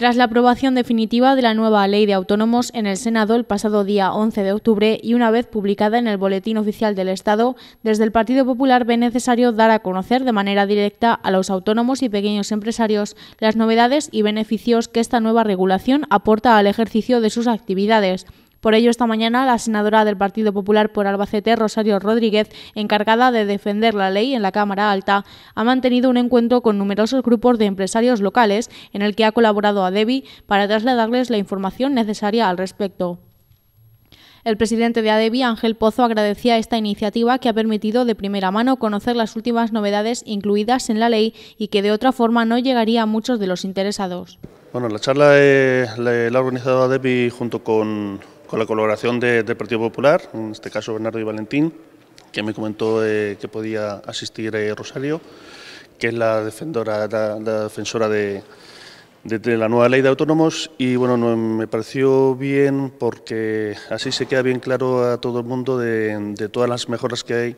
Tras la aprobación definitiva de la nueva ley de autónomos en el Senado el pasado día 11 de octubre y una vez publicada en el Boletín Oficial del Estado, desde el Partido Popular ve necesario dar a conocer de manera directa a los autónomos y pequeños empresarios las novedades y beneficios que esta nueva regulación aporta al ejercicio de sus actividades por ello, esta mañana la senadora del Partido Popular por Albacete, Rosario Rodríguez, encargada de defender la ley en la Cámara Alta, ha mantenido un encuentro con numerosos grupos de empresarios locales en el que ha colaborado a para trasladarles la información necesaria al respecto. El presidente de ADEBI, Ángel Pozo, agradecía esta iniciativa que ha permitido de primera mano conocer las últimas novedades incluidas en la ley y que de otra forma no llegaría a muchos de los interesados. Bueno, la charla eh, la, ha organizado ADEBI junto con, con la colaboración del Partido Popular, en este caso Bernardo y Valentín, que me comentó eh, que podía asistir eh, Rosario, que es la, defensora defensora de, la nueva ley de autónomos y bueno, me pareció bien porque así se queda bien claro a todo el mundo de todas las mejoras que hay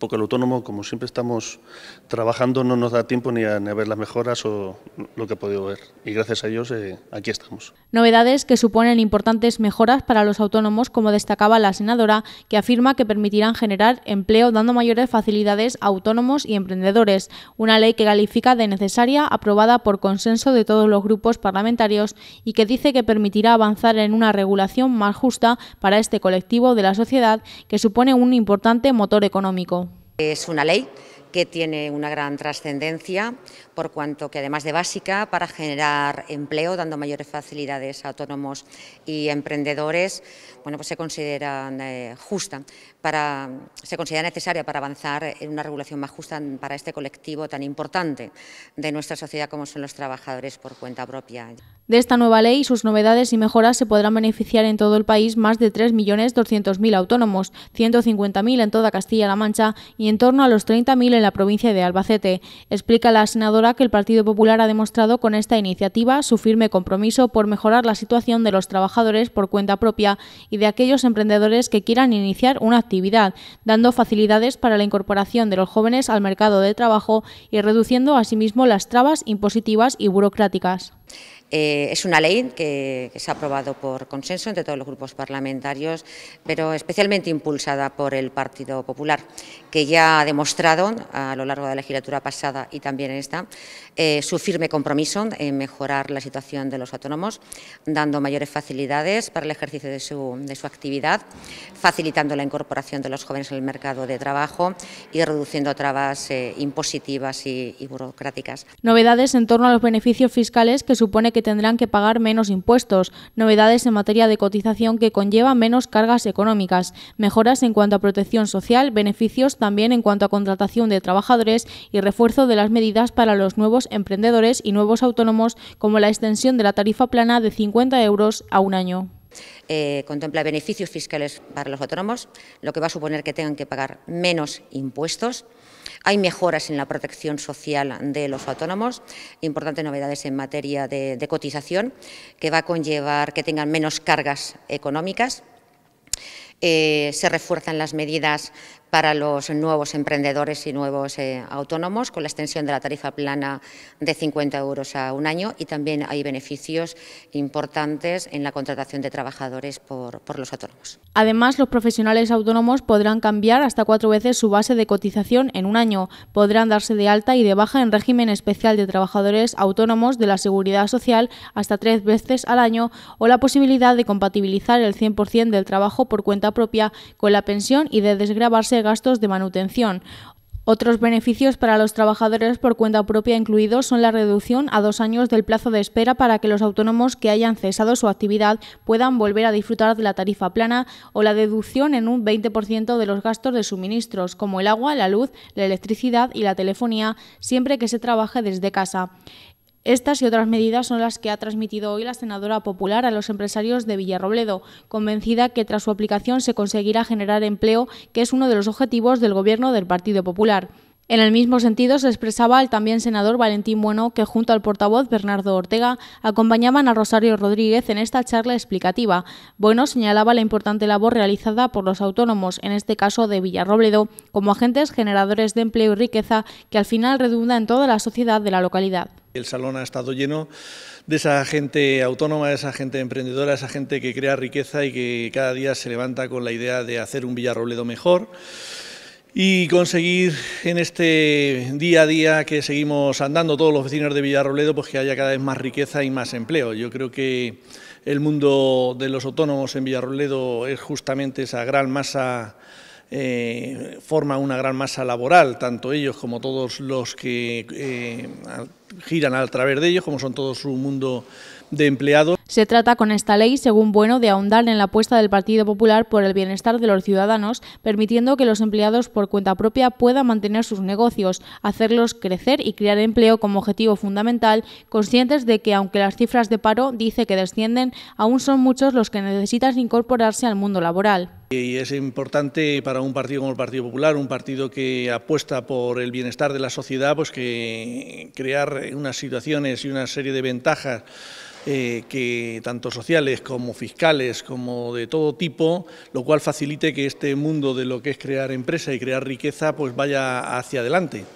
porque el autónomo, como siempre estamos trabajando, no nos da tiempo ni a, ver las mejoras o lo que ha podido ver. Y gracias a ellos eh, aquí estamos. Novedades que suponen importantes mejoras para los autónomos, como destacaba la senadora, que afirma que permitirán generar empleo dando mayores facilidades a autónomos y emprendedores. Una ley que califica de necesaria, aprobada por consenso de todos los grupos parlamentarios y que dice que permitirá avanzar en una regulación más justa para este colectivo de la sociedad que supone un importante motor económico. Es una ley que tiene una gran trascendencia, por cuanto que además de básica, para generar empleo, dando mayores facilidades a autónomos y emprendedores, bueno, pues se considera eh, justa, para, se considera necesaria para avanzar en una regulación más justa para este colectivo tan importante de nuestra sociedad como son los trabajadores por cuenta propia. De esta nueva ley sus novedades y mejoras se podrán beneficiar en todo el país más de 3.200.000 autónomos, 150.000 en toda Castilla-La Mancha y en torno a los 30.000 en la provincia de Albacete. Explica la senadora que el Partido Popular ha demostrado con esta iniciativa su firme compromiso por mejorar la situación de los trabajadores por cuenta propia y de aquellos emprendedores que quieran iniciar una actividad, dando facilidades para la incorporación de los jóvenes al mercado de trabajo y reduciendo asimismo las trabas impositivas y burocráticas. Eh, es una ley que, se ha aprobado por consenso entre todos los grupos parlamentarios, pero especialmente impulsada por el Partido Popular, que ya ha demostrado a lo largo de la legislatura pasada y también en esta eh, su firme compromiso en mejorar la situación de los autónomos, dando mayores facilidades para el ejercicio de su, actividad, facilitando la incorporación de los jóvenes en el mercado de trabajo y reduciendo trabas eh, impositivas y, y burocráticas. Novedades en torno a los beneficios fiscales que supone que tendrán que pagar menos impuestos, novedades en materia de cotización que conlleva menos cargas económicas, mejoras en cuanto a protección social, beneficios también en cuanto a contratación de trabajadores y refuerzo de las medidas para los nuevos emprendedores y nuevos autónomos, como la extensión de la tarifa plana de 50 euros a un año. Eh, contempla beneficios fiscales para los autónomos, lo que va a suponer que tengan que pagar menos impuestos. Hay mejoras en la protección social de los autónomos, importantes novedades en materia de, cotización, que va a conllevar que tengan menos cargas económicas. Eh, se refuerzan las medidas para los nuevos emprendedores y nuevos eh, autónomos, con la extensión de la tarifa plana de 50 euros a un año y también hay beneficios importantes en la contratación de trabajadores por, los autónomos. Además, los profesionales autónomos podrán cambiar hasta cuatro veces su base de cotización en un año. Podrán darse de alta y de baja en régimen especial de trabajadores autónomos de la Seguridad Social hasta tres veces al año o la posibilidad de compatibilizar el 100% del trabajo por cuenta propia con la pensión y de desgravarse gastos de manutención. Otros beneficios para los trabajadores por cuenta propia incluidos son la reducción a dos años del plazo de espera para que los autónomos que hayan cesado su actividad puedan volver a disfrutar de la tarifa plana o la deducción en un 20% de los gastos de suministros, como el agua, la luz, la electricidad y la telefonía, siempre que se trabaje desde casa. Estas y otras medidas son las que ha transmitido hoy la senadora popular a los empresarios de Villarrobledo, convencida que tras su aplicación se conseguirá generar empleo, que es uno de los objetivos del Gobierno del Partido Popular. En el mismo sentido se expresaba el también senador Valentín Bueno, que junto al portavoz Bernardo Ortega acompañaban a Rosario Rodríguez en esta charla explicativa. Bueno señalaba la importante labor realizada por los autónomos, en este caso de Villarrobledo, como agentes generadores de empleo y riqueza que al final redunda en toda la sociedad de la localidad. El salón ha estado lleno de esa gente autónoma, de esa gente emprendedora, esa gente que crea riqueza y que cada día se levanta con la idea de hacer un Villarrobledo mejor y conseguir en este día a día que seguimos andando todos los vecinos de Villarrobledo, pues que haya cada vez más riqueza y más empleo. Yo creo que el mundo de los autónomos en Villarrobledo es justamente esa gran masa eh, forma una gran masa laboral, tanto ellos como todos los que eh, giran a través de ellos, como son todo su mundo de Se trata con esta ley, según Bueno, de ahondar en la apuesta del Partido Popular por el bienestar de los ciudadanos, permitiendo que los empleados por cuenta propia puedan mantener sus negocios, hacerlos crecer y crear empleo como objetivo fundamental, conscientes de que aunque las cifras de paro dice que descienden, aún son muchos los que necesitan incorporarse al mundo laboral. Y es importante para un partido como el Partido Popular, un partido que apuesta por el bienestar de la sociedad, pues que crear unas situaciones y una serie de ventajas eh, que tanto sociales como fiscales, como de todo tipo, lo cual facilite que este mundo de lo que es crear empresa y crear riqueza pues vaya hacia adelante.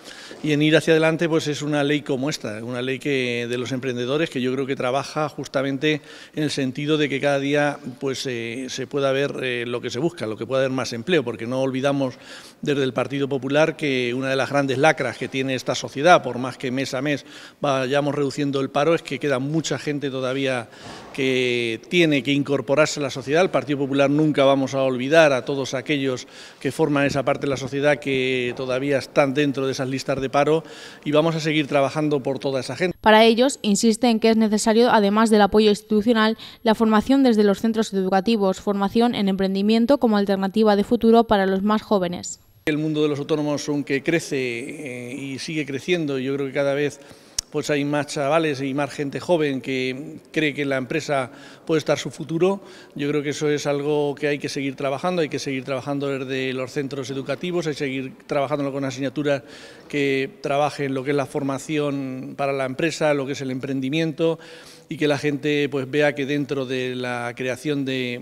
Y en ir hacia adelante pues es una ley como esta, una ley que, de los emprendedores que yo creo que trabaja justamente en el sentido de que cada día pues eh, se pueda ver eh, lo que se busca, lo que pueda haber más empleo, porque no olvidamos desde el Partido Popular que una de las grandes lacras que tiene esta sociedad, por más que mes a mes vayamos reduciendo el paro, es que queda mucha gente todavía que tiene que incorporarse a la sociedad. El Partido Popular nunca vamos a olvidar a todos aquellos que forman esa parte de la sociedad que todavía están dentro de esas listas de paro y vamos a seguir trabajando por toda esa gente. Para ellos, insisten que es necesario, además del apoyo institucional, la formación desde los centros educativos, formación en emprendimiento como alternativa de futuro para los más jóvenes. El mundo de los autónomos, aunque crece eh, y sigue creciendo, yo creo que cada vez pues hay más chavales y más gente joven que cree que en la empresa puede estar su futuro. Yo creo que eso es algo que hay que seguir trabajando, hay que seguir trabajando desde los centros educativos, hay que seguir trabajando con asignaturas que trabajen lo que es la formación para la empresa, lo que es el emprendimiento y que la gente pues vea que dentro de la creación de,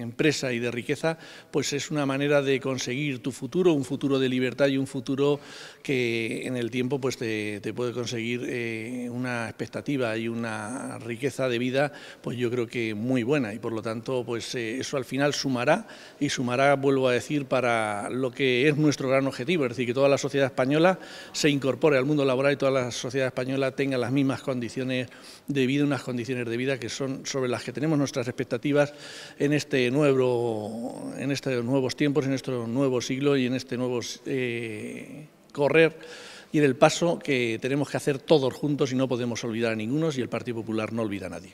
empresa y de riqueza pues es una manera de conseguir tu futuro, un futuro de libertad y un futuro que en el tiempo pues te, puede conseguir eh, una expectativa y una riqueza de vida pues yo creo que muy buena y por lo tanto pues eh, eso al final sumará y sumará vuelvo a decir para lo que es nuestro gran objetivo, es decir que toda la sociedad española se incorpore al mundo laboral y toda la sociedad española tenga las mismas condiciones de vida de unas condiciones de vida que son sobre las que tenemos nuestras expectativas en, este nuevo, en estos nuevos tiempos, en este nuevo siglo y en este nuevo eh, correr y en el paso que tenemos que hacer todos juntos y no podemos olvidar a ninguno y el Partido Popular no olvida a nadie.